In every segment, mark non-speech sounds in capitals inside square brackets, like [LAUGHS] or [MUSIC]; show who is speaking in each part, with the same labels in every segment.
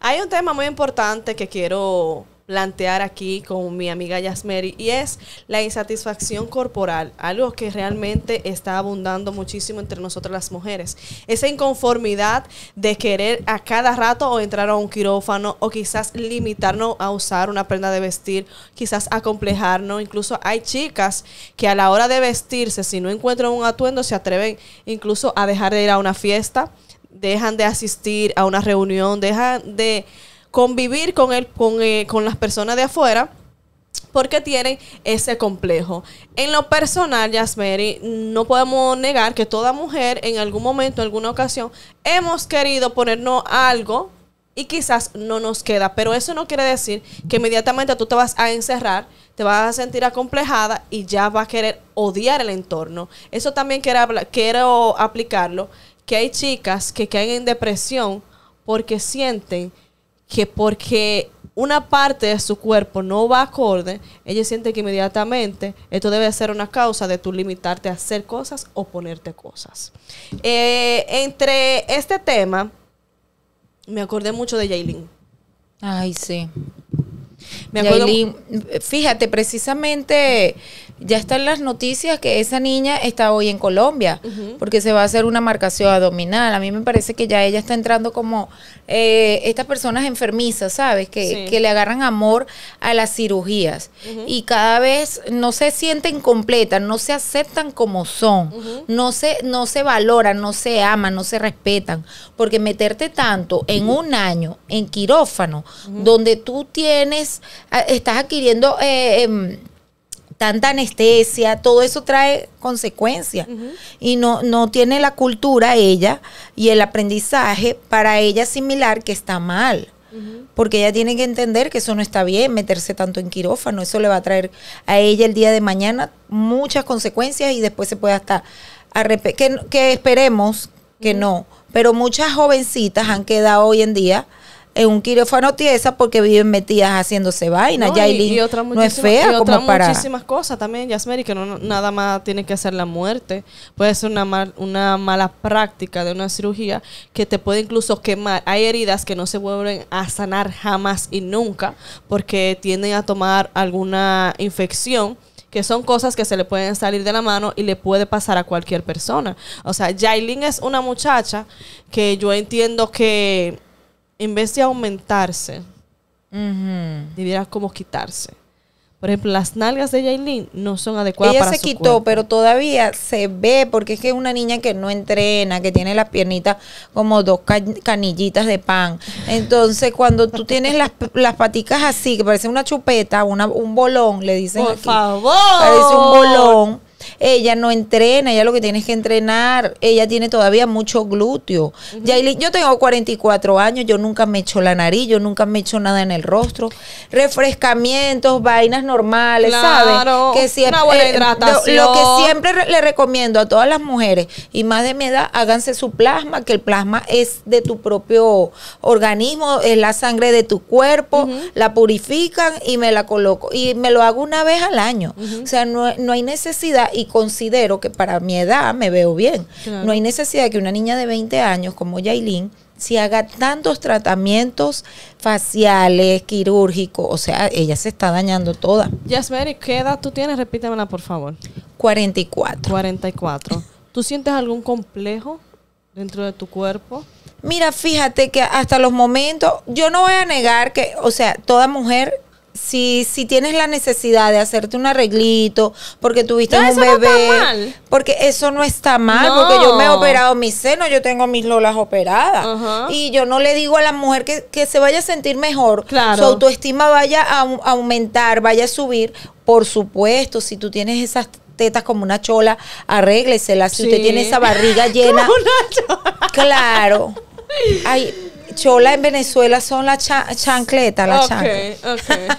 Speaker 1: Hay un tema muy importante que quiero plantear aquí con mi amiga Yasmeri y es la insatisfacción corporal, algo que realmente está abundando muchísimo entre nosotras las mujeres. Esa inconformidad de querer a cada rato o entrar a un quirófano o quizás limitarnos a usar una prenda de vestir, quizás acomplejarnos. Incluso hay chicas que a la hora de vestirse, si no encuentran un atuendo, se atreven incluso a dejar de ir a una fiesta, dejan de asistir a una reunión, dejan de convivir con, el, con, eh, con las personas de afuera porque tienen ese complejo. En lo personal, Yasmeri, no podemos negar que toda mujer en algún momento, en alguna ocasión, hemos querido ponernos algo y quizás no nos queda, pero eso no quiere decir que inmediatamente tú te vas a encerrar, te vas a sentir acomplejada y ya vas a querer odiar el entorno. Eso también quiero, quiero aplicarlo, que hay chicas que caen en depresión porque sienten que porque una parte de su cuerpo no va acorde, ella siente que inmediatamente esto debe ser una causa de tú limitarte a hacer cosas o ponerte cosas. Eh, entre este tema, me acordé mucho de Jaylin.
Speaker 2: Ay, sí fíjate, precisamente ya están las noticias que esa niña está hoy en Colombia, porque se va a hacer una marcación abdominal. A mí me parece que ya ella está entrando como eh, estas personas enfermizas, ¿sabes? Que, le agarran amor a las cirugías y cada vez no se sienten completas, no se aceptan como son, no, se, no se valoran, no se aman, no se respetan, porque meterte tanto en un año en quirófano, donde tú tienes estás, adquiriendo eh, em, tanta anestesia, todo eso trae consecuencias. Y no, no tiene la cultura ella y el aprendizaje para ella similar que está mal. Porque ella tiene que entender que eso no está bien, meterse tanto en quirófano, eso le va a traer a ella el día de mañana muchas consecuencias y después se puede hasta que, que esperemos que no, pero muchas jovencitas han quedado hoy en día en un quirófano tiesa porque viven metidas haciéndose vainas. No, y, otra no es fea como muchísimas
Speaker 1: cosas también, Yasmeri, que no, nada más tiene que ser la muerte. Puede ser una, mal, una mala práctica de una cirugía que te puede incluso quemar. Hay heridas que no se vuelven a sanar jamás y nunca porque tienden a tomar alguna infección que son cosas que se le pueden salir de la mano y le puede pasar a cualquier persona. O sea, Jailin es una muchacha que yo entiendo que en vez de aumentarse,
Speaker 2: uh
Speaker 1: debiera como quitarse. Por ejemplo, las nalgas de Jailin no son adecuadas Ella se quitó,
Speaker 2: pero todavía se ve, porque es que es una niña que no entrena, que tiene las piernitas como dos canillitas de pan. Entonces, cuando tú tienes las, [LAUGHS] las, paticas así, que parece una chupeta, un bolón, le dicen. Por favor. Parece un bolón ella no entrena, ella lo que tiene que entrenar. Ella tiene todavía mucho glúteo. yo tengo 44 años, yo nunca me echo la nariz, yo nunca me echo nada en el rostro. Refrescamientos, vainas normales, ¿sabes? Que siempre, eh, lo, que siempre le recomiendo a todas las mujeres y más de mi edad, háganse su plasma, que el plasma es de tu propio organismo, es la sangre de tu cuerpo, la purifican y me la coloco. Y me lo hago una vez al año. O sea, no, no hay necesidad considero que para mi edad me veo bien. No hay necesidad de que una niña de 20 años como Yailin si haga tantos tratamientos faciales, quirúrgicos, o sea, ella se está dañando toda.
Speaker 1: Yasmeri, ¿qué edad tú tienes? Repítamela, por favor. 44. 44.
Speaker 2: ¿Tú sientes algún complejo dentro de tu cuerpo? Mira, fíjate que hasta los momentos, yo no voy a negar que, o sea, toda mujer si, si tienes la necesidad de hacerte un arreglito porque tuviste un bebé, no porque eso no está mal, porque yo me he operado mi seno, yo tengo mis lolas operadas. Y yo no le digo a la mujer que, que se vaya a sentir mejor, claro. su autoestima vaya a, aumentar, vaya a subir. Por supuesto, si tú tienes esas tetas como una chola, arréglesela. Si usted tiene esa barriga [LAUGHS] llena. Claro. Ay, chola en Venezuela son las chancleta, chancletas, la
Speaker 1: [LAUGHS]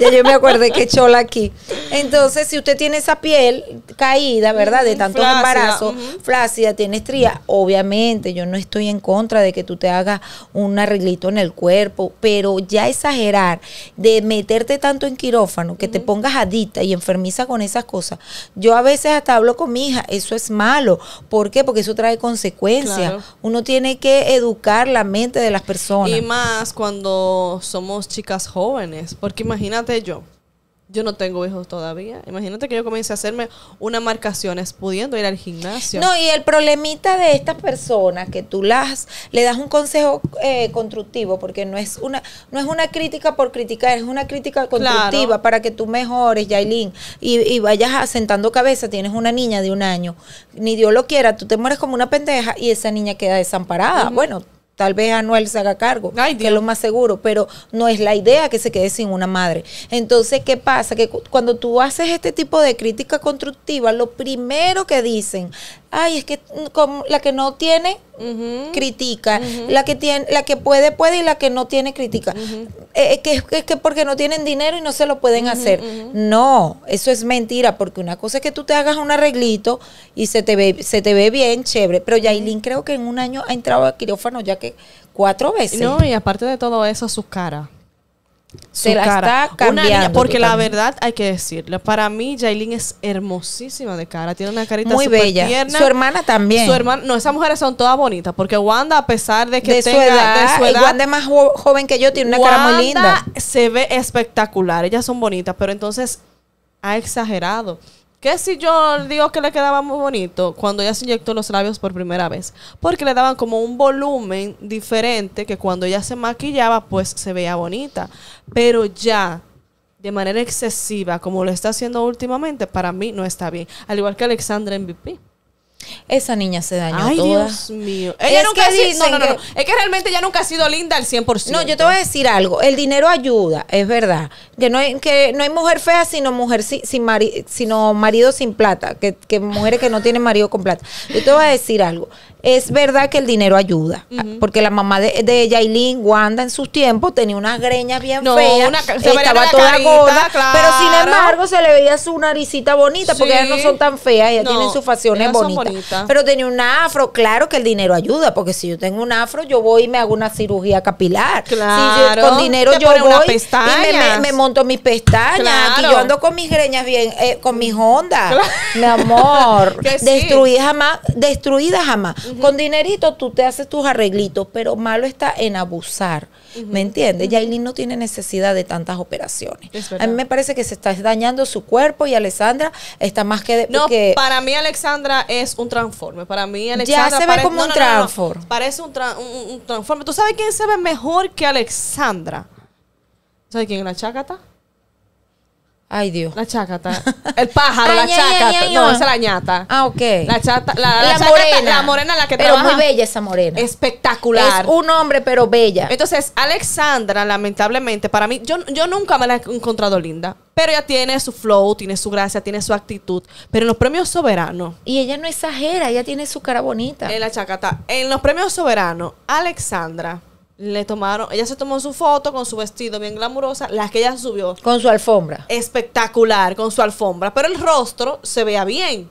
Speaker 2: ya yo me acordé que chola aquí. Entonces, si usted tiene esa piel caída, ¿verdad? De mm, tantos embarazo, embarazos, flácida, tiene estría, obviamente yo no estoy en contra de que tú te hagas un arreglito en el cuerpo, pero ya exagerar de meterte tanto en quirófano, que te pongas adicta y enfermiza con esas cosas. Yo a veces hasta hablo con mi hija, eso es malo. ¿Por qué? Porque eso trae consecuencias. Uno tiene que educar la mente de las personas. Y
Speaker 1: más cuando somos chicas jóvenes, porque imagínate yo, yo no tengo hijos todavía. Imagínate que yo comience a hacerme unas marcaciones pudiendo ir al gimnasio. No,
Speaker 2: y el problemita de estas personas que tú las le das un consejo eh, constructivo, porque no es una no es una crítica por criticar, es una crítica constructiva para que tú mejores, Yailin, y, vayas asentando cabeza. Tienes una niña de un año, ni Dios lo quiera, tú te mueres como una pendeja y esa niña queda desamparada. Bueno, Tal vez Anuel se haga cargo, que es lo más seguro, pero no es la idea que se quede sin una madre. Entonces, ¿qué pasa? Que cuando tú haces este tipo de crítica constructiva, lo primero que dicen ay, es que la que no tiene, critica. La que tiene, la que puede, puede y la que no tiene, critica. Eh, eh, es que, es que, porque no tienen dinero y no se lo pueden hacer. No, eso es mentira, porque una cosa es que tú te hagas un arreglito y se te ve, se te ve bien, chévere. Pero Yailin creo que en un año ha entrado a quirófano ya que cuatro veces. No, y aparte de todo eso, sus caras se está porque la verdad
Speaker 1: hay que decirlo. Para mí, Jailin es hermosísima de cara. Tiene una carita muy bella. Su hermana también. Su no, esas mujeres son todas bonitas. Porque Wanda, a pesar de que tenga, de eh, es más joven que yo, tiene una cara muy linda. Se ve espectacular. Ellas son bonitas, pero entonces ha exagerado. ¿Qué si yo digo que le quedaba muy bonito cuando ella se inyectó los labios por primera vez? Porque le daban como un volumen diferente que cuando ella se maquillaba, pues se veía bonita. Pero ya, de manera excesiva, como lo está haciendo últimamente, para mí no está bien. Al igual que Alexandra MVP.
Speaker 2: Esa niña se dañó Ay, Dios mío. Ella es nunca ha sido, no, no, no,
Speaker 1: Es que realmente ella nunca ha sido linda al 100%. No, yo te voy a decir
Speaker 2: algo. El dinero ayuda, es verdad. Que no hay, que no hay mujer fea, sino mujer sin, sino marido sin plata. Que, que mujeres que no tienen marido con plata. Yo te voy a decir algo es verdad que el dinero ayuda. Ah, porque la mamá de, de Yailin, Wanda, en sus tiempos tenía unas greñas bien feas. estaba toda gorda. Pero sin embargo, se le veía su naricita bonita. Porque ellas no son tan feas. Ellas tienen sus facciones bonitas. Pero tenía un afro. Claro que el dinero ayuda. Porque si yo tengo un afro, yo voy y me hago una cirugía capilar. Claro. Si yo, con dinero yo voy y me, monto mis pestañas. Y yo ando con mis greñas bien, eh, con mis ondas. Mi amor. [LAUGHS] Destruida jamás. Destruida jamás. Con dinerito tú te haces tus arreglitos, pero malo está en abusar. ¿Me entiendes? Yailin no tiene necesidad de tantas operaciones. A mí me parece que se está dañando su cuerpo y Alexandra está más que... De, no,
Speaker 1: para mí Alexandra es un transforme. Para mí Alexandra... Ya se ve como un transforme. parece un, transforme. ¿Tú sabes quién se ve mejor que Alexandra?
Speaker 2: ¿Sabes quién? ¿La Chácata? Ay, Dios. La chácata. El pájaro, la chacata. no, esa es la ñata. Ah, ok. La chata, la, morena. la morena la que pero Pero muy bella esa morena.
Speaker 1: Espectacular. Es un hombre, pero bella. Entonces, Alexandra, lamentablemente, para mí, yo, yo nunca me la he encontrado linda. Pero ella tiene su flow, tiene su gracia, tiene su actitud. Pero en los premios soberanos.
Speaker 2: Y ella no exagera, ella tiene su cara bonita. En la chacata. En los premios
Speaker 1: soberanos, Alexandra le tomaron, ella se tomó su foto con su vestido bien glamurosa, la que ella subió. Con
Speaker 2: su alfombra.
Speaker 1: Espectacular, con su alfombra. Pero el rostro se vea bien.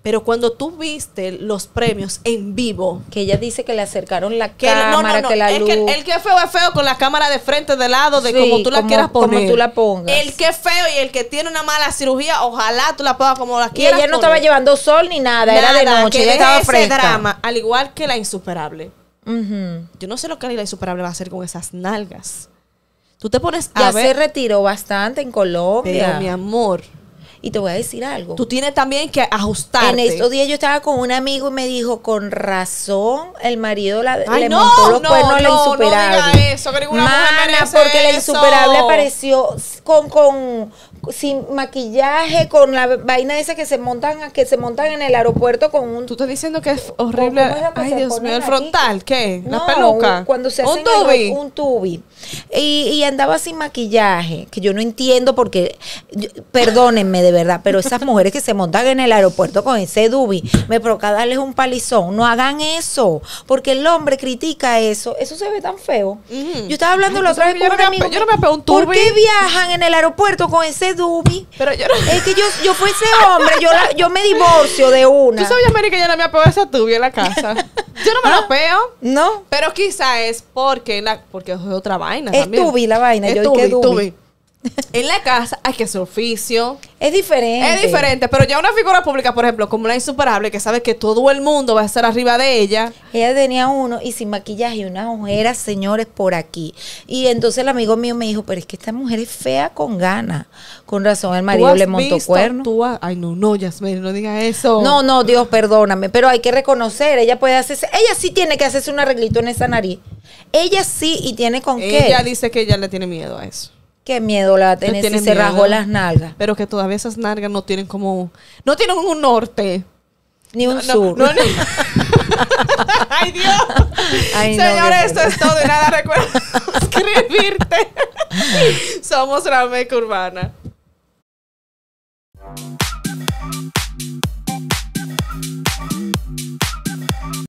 Speaker 1: Pero cuando tú viste los premios en vivo. Que ella dice que le
Speaker 2: acercaron la
Speaker 1: que cámara, no, no. el Que, es feo es feo con la cámara de frente, de lado, de como tú la quieras poner. El que es feo y el que tiene una mala cirugía, ojalá tú la pongas como la quieras. Y ella no estaba llevando
Speaker 2: sol ni nada, era de noche, estaba drama, al igual que la insuperable.
Speaker 1: Yo no sé lo que la insuperable va a hacer con esas nalgas. Tú te pones Ya se
Speaker 2: retiró bastante en Colombia. mi amor. Y te voy a decir algo. Tú tienes también que ajustarte. En estos días yo estaba con un amigo y me dijo, con razón, el marido la, Ay, le no, montó los no, cuernos no, a la insuperable. No diga eso, porque la insuperable apareció con, con, sin maquillaje, con la vaina esa que se montan, que se montan en el aeropuerto con un. Tú estás diciendo que es horrible. Ay, Dios mío, el frontal, ¿qué? La peluca. Cuando se un tubi. Un tubi. Y, andaba sin maquillaje, que yo no entiendo porque, perdónenme de verdad, pero esas mujeres que se montan en el aeropuerto con ese dubi, me provoca darles un palizón. No hagan eso, porque el hombre critica eso. Eso se ve tan feo. Yo estaba hablando la otra vez con un amigo. ¿Por qué viajan en en el aeropuerto con ese dubi. Es que yo, yo ese hombre, yo, yo me divorcio de una. ¿Tú sabías, Mary, que yo no me a ese dubi en la casa? Yo no me ¿Ah?
Speaker 1: No. Pero quizá es porque, la, porque es otra vaina. Es la vaina. Es yo en la casa hay que hacer oficio. Es diferente. Es diferente, pero ya una figura pública, por ejemplo, como la insuperable, que sabe que todo el mundo va a estar arriba de ella. Ella
Speaker 2: tenía uno y sin maquillaje y una ojeras, ah, señores, por aquí. Y entonces el amigo mío me dijo, pero es que esta mujer es fea con ganas. Con razón, el marido le montó cuerno. Tú has... Ay, no, no, no diga eso. No, no, Dios, perdóname, pero hay que reconocer, ella puede hacerse, ella sí tiene que hacerse un arreglito en esa nariz. Ella sí y tiene con qué. Ella dice que ella le tiene miedo a eso
Speaker 1: qué miedo la tenés si se rajó las nalgas. Pero que todavía esas nalgas no tienen como, no
Speaker 2: tienen un norte. Ni un sur. No, [LAUGHS]
Speaker 1: ¡Ay, Dios! Señores, esto es todo y nada. Recuerda suscribirte. [LAUGHS] [LAUGHS] Somos Rameca Urbana.